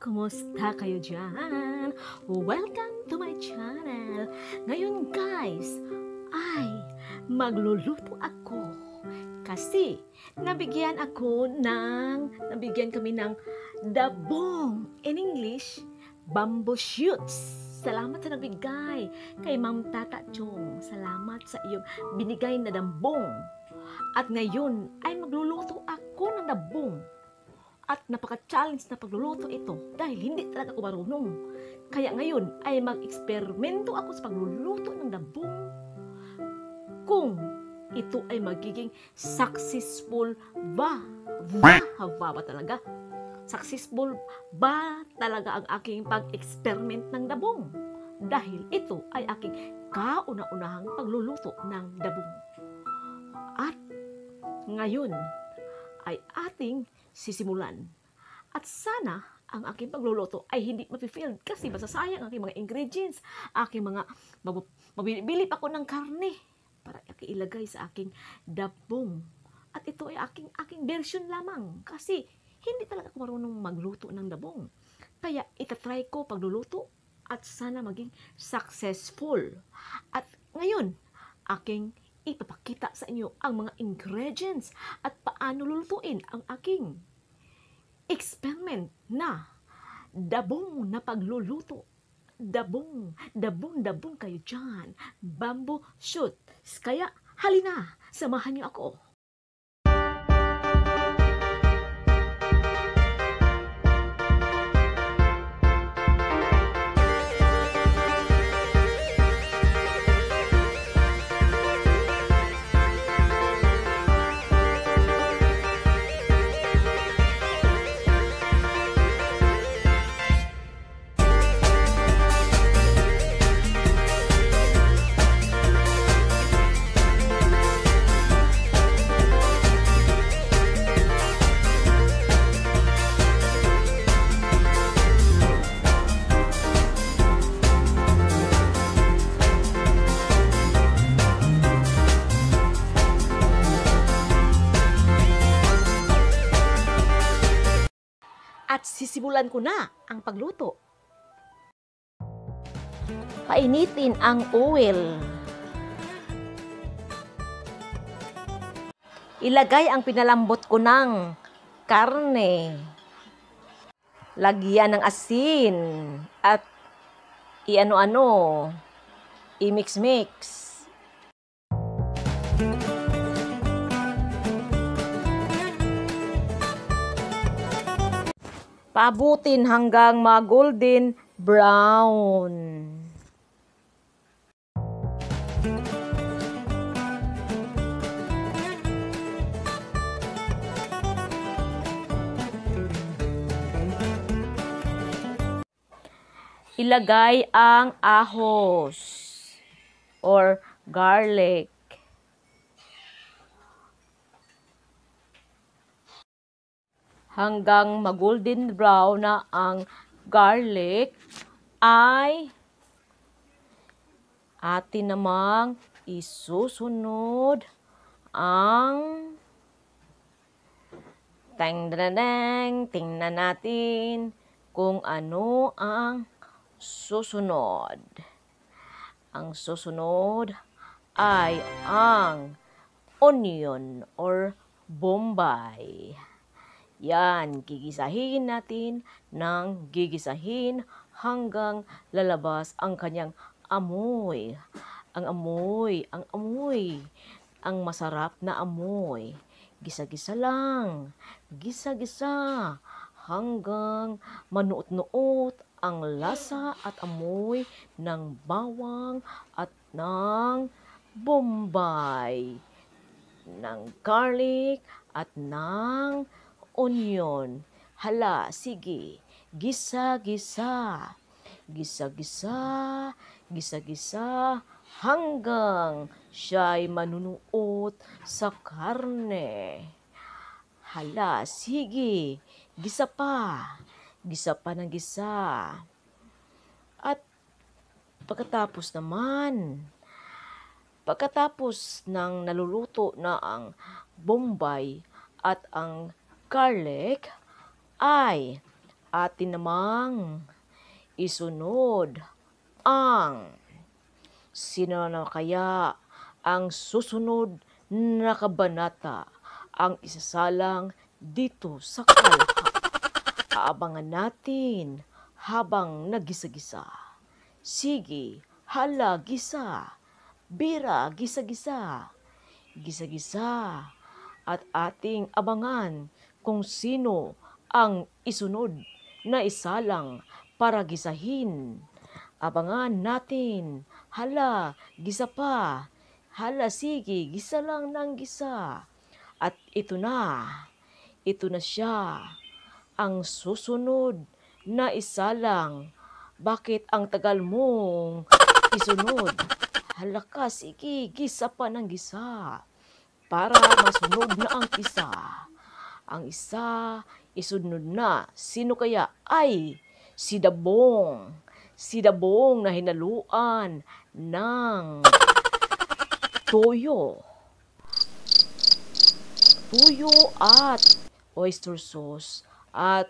Kumusta kayo dyan? Welcome to my channel! Ngayon guys, ay magluluto ako kasi nabigyan ako ng, nabigyan kami ng dabong in English, bamboo shoots. Salamat sa nabigay kay Ma'am Tata Chong. Salamat sa iyong binigay na dambong. At ngayon ay magluluto ako ng dabong at napaka-challenge na pagluluto ito dahil hindi talaga ako marunong. Kaya ngayon ay mag-eksperimento ako sa pagluluto ng dabong kung ito ay magiging successful ba? Ba, ba, ba talaga? Successful ba talaga ang aking pag-experiment ng dabong? Dahil ito ay aking kauna-unahang pagluluto ng dabong. At ngayon ay ating sisimulan. At sana ang aking pagluluto ay hindi mapifield kasi masasayang aking mga ingredients, aking mga mabibilip ako ng karne para ilagay sa aking dabong. At ito ay aking, aking version lamang kasi hindi talaga ako marunong magluto ng dabong. Kaya itatry ko pagluluto at sana maging successful. At ngayon, aking ipapakita sa inyo ang mga ingredients at paano lulutuin ang aking experiment na dabong na pagluluto. Dabong, dabong, dabong kayo dyan. Bamboo shoot. Kaya halina, samahan niyo ako. at sisibulan ko na ang pagluto. Painitin ang oil. Ilagay ang pinalambot ko ng karne. Lagyan ng asin at iano-ano, i-mix-mix. -mix. Paabutin hanggang ma-golden brown. Ilagay ang ahos or garlic. hanggang magolden brown na ang garlic ay atin namang isusunod ang tang dadang tingnan natin kung ano ang susunod. Ang susunod ay ang onion or bombay. Yan, gigisahin natin ng gigisahin hanggang lalabas ang kanyang amoy. Ang amoy, ang amoy, ang masarap na amoy. Gisa-gisa lang, gisa-gisa hanggang manuot-nuot ang lasa at amoy ng bawang at ng bombay, ng garlic at ng onion. Hala, sige. Gisa-gisa. Gisa-gisa. Gisa-gisa. Hanggang siya'y manunuot sa karne. Hala, sige. Gisa pa. Gisa pa ng gisa. At pagkatapos naman, pagkatapos ng naluluto na ang bombay at ang garlic ay atin namang isunod ang sino na kaya ang susunod na kabanata ang isasalang dito sa kalahati. Aabangan natin habang nagisa-gisa. Sige, hala, gisa. Bira, gisa-gisa. Gisa-gisa. At ating abangan kung sino ang isunod na isalang para gisahin. Abangan natin. Hala, gisa pa. Hala, sige, gisa lang ng gisa. At ito na, ito na siya, ang susunod na isalang. Bakit ang tagal mong isunod? Hala ka, sige, gisa pa ng gisa. Para masunog na ang isa. Ang isa, isunod na. Sino kaya? Ay, si Dabong. Si Dabong na hinaluan ng toyo. Toyo at oyster sauce at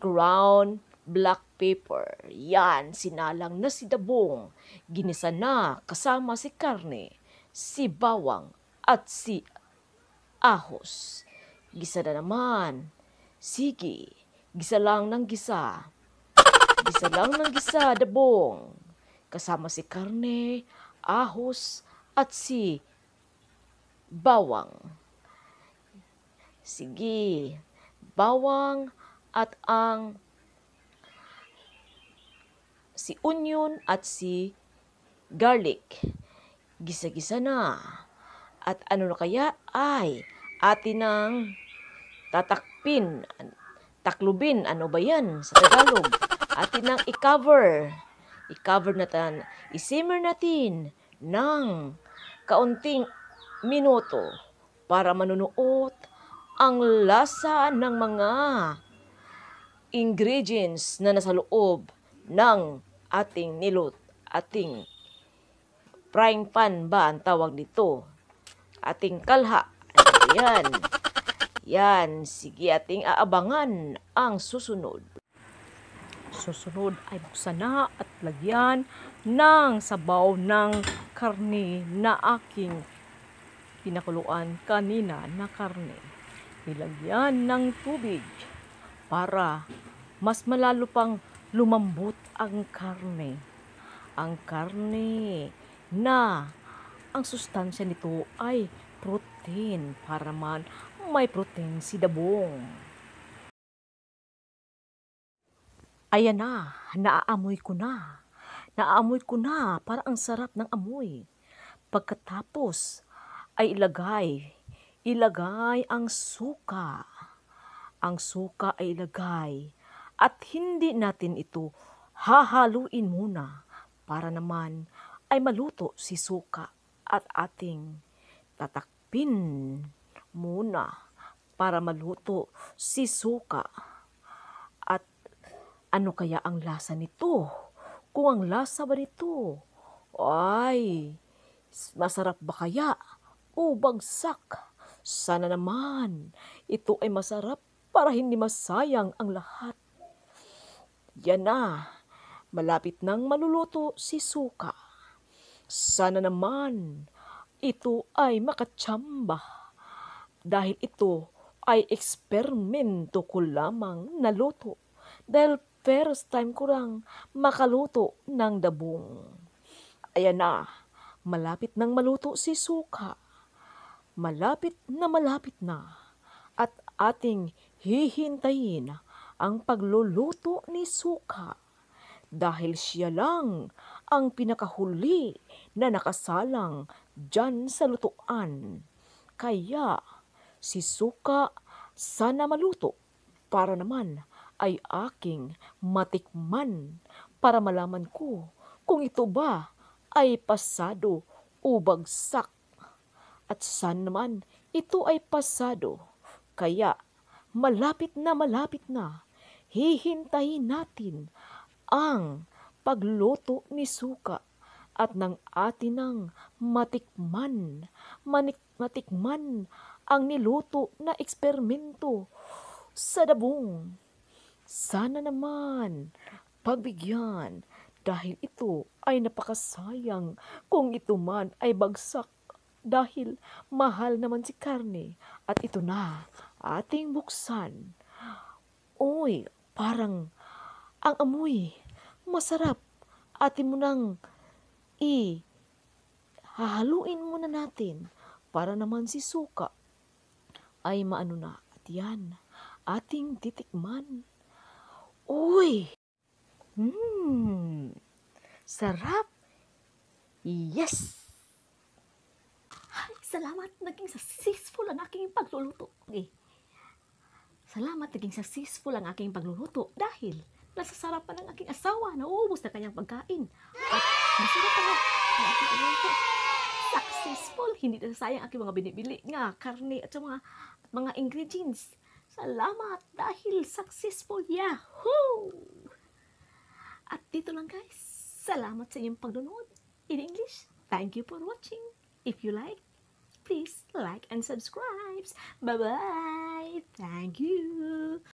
ground black pepper. Yan, sinalang na si Dabong. Ginisa na kasama si karne, si bawang at si ahos. Gisa na naman. Sige, gisa lang ng gisa. Gisa lang ng gisa, dabong. Kasama si karne, ahos, at si bawang. Sige, bawang at ang si onion at si garlic. Gisa-gisa na. At ano na kaya ay atin ng tatakpin, taklubin, ano ba yan sa Tagalog? At nang i-cover. I-cover natin, isimmer natin ng kaunting minuto para manunuot ang lasa ng mga ingredients na nasa loob ng ating nilut, ating frying pan ba ang tawag dito? Ating kalha. Ayan. Yan, sige ating aabangan ang susunod. Susunod ay buksan na at lagyan ng sabaw ng karne na aking pinakuluan kanina na karne. Ilagyan ng tubig para mas malalo pang lumambot ang karne. Ang karne na ang sustansya nito ay protein para man may protein si Dabong. Ayan na, naaamoy ko na. Naaamoy ko na para ang sarap ng amoy. Pagkatapos ay ilagay, ilagay ang suka. Ang suka ay ilagay at hindi natin ito hahaluin muna para naman ay maluto si suka at ating tatakpin na para maluto si suka. At ano kaya ang lasa nito? Kung ang lasa ba nito? Ay, masarap ba kaya? O bagsak? Sana naman, ito ay masarap para hindi masayang ang lahat. Yan na, malapit nang maluluto si Suka. Sana naman, ito ay makatsamba dahil ito ay eksperimento ko lamang na luto dahil first time ko lang makaluto ng dabong. Ayan na, malapit nang maluto si Suka. Malapit na malapit na at ating hihintayin ang pagluluto ni Suka dahil siya lang ang pinakahuli na nakasalang dyan sa lutuan. Kaya si Suka sana maluto para naman ay aking matikman para malaman ko kung ito ba ay pasado o bagsak. At sana naman ito ay pasado, kaya malapit na malapit na hihintayin natin ang pagluto ni Suka at ng atinang matikman, manik, matikman ang niluto na eksperimento sa dabong. Sana naman pagbigyan dahil ito ay napakasayang kung ito man ay bagsak dahil mahal naman si karne at ito na ating buksan. Uy, parang ang amoy masarap. Atin mo nang i hahaluin muna natin para naman si suka ay maano na at yan, ating titikman. Uy! Hmm! Sarap! Yes! Ay, salamat. Naging successful ang aking pagluluto. Okay. Salamat naging successful ang aking pagluluto dahil nasasarapan ng aking asawa na uubos na kanyang pagkain. At masarap pa ang aking pagluluto successful. Hindi na sayang aking mga binibili nga, karne at mga, mga ingredients. Salamat dahil successful. Yahoo! At dito lang guys. Salamat sa inyong pagdunod. In English, thank you for watching. If you like, please like and subscribe. Bye-bye. Thank you.